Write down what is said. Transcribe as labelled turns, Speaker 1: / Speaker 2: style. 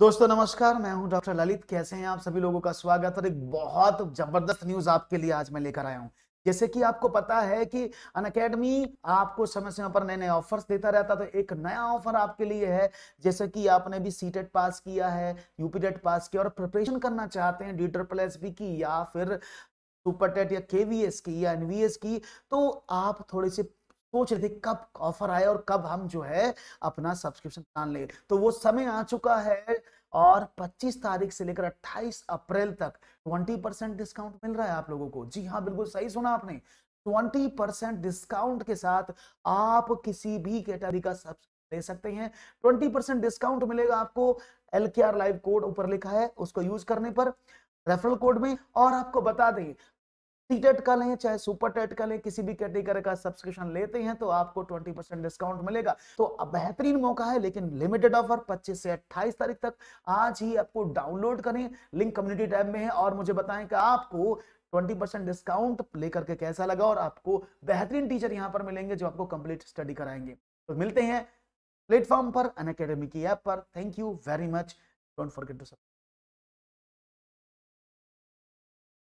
Speaker 1: दोस्तों नमस्कार मैं हूं डॉक्टर ललित कैसे हैं आप सभी लोगों का स्वागत और एक बहुत जबरदस्त न्यूज आपके लिए आज मैं लेकर आया हूं जैसे कि आपको पता है कि अन अकेडमी आपको समय समय पर नए नए ऑफर्स देता रहता तो एक नया ऑफर आपके लिए है जैसे कि आपने भी सी टेट e पास किया है यूपी टेट e पास किया और प्रिपरेशन करना चाहते हैं डी ट्रिपल एस बी की या फिर सुपर टेट e या के वी एस की या एन वी एस की तो आप थोड़े से सोच रहे थे कब ऑफर आए और कब हम जो है अपना सब्सक्रिप्शन प्लान ले तो वो समय आ चुका है और 25 तारीख से लेकर 28 अप्रैल तक 20 परसेंट डिस्काउंट मिल रहा है आप लोगों को जी हाँ बिल्कुल सही सुना आपने 20 परसेंट डिस्काउंट के साथ आप किसी भी कैटेगरी का सब ले सकते हैं 20 परसेंट डिस्काउंट मिलेगा आपको एल के आर लाइव कोड ऊपर लिखा है उसको यूज करने पर रेफरल कोड में और आपको बता दें टेट का लें चाहे सुपर टेट का लें किसी भी कैटेगरी का सब्सक्रिप्शन लेते हैं तो आपको 20 परसेंट डिस्काउंट मिलेगा तो बेहतरीन मौका है लेकिन लिमिटेड ऑफर 25 से 28 तारीख तक आज ही आपको डाउनलोड करें लिंक कम्युनिटी टैब में है और मुझे बताएं कि आपको 20 परसेंट डिस्काउंट लेकर के कैसा लगा और आपको बेहतरीन टीचर यहाँ पर मिलेंगे जो आपको कंप्लीट स्टडी कराएंगे तो मिलते हैं प्लेटफॉर्म पर अन की ऐप पर thank you very much don't forget to सब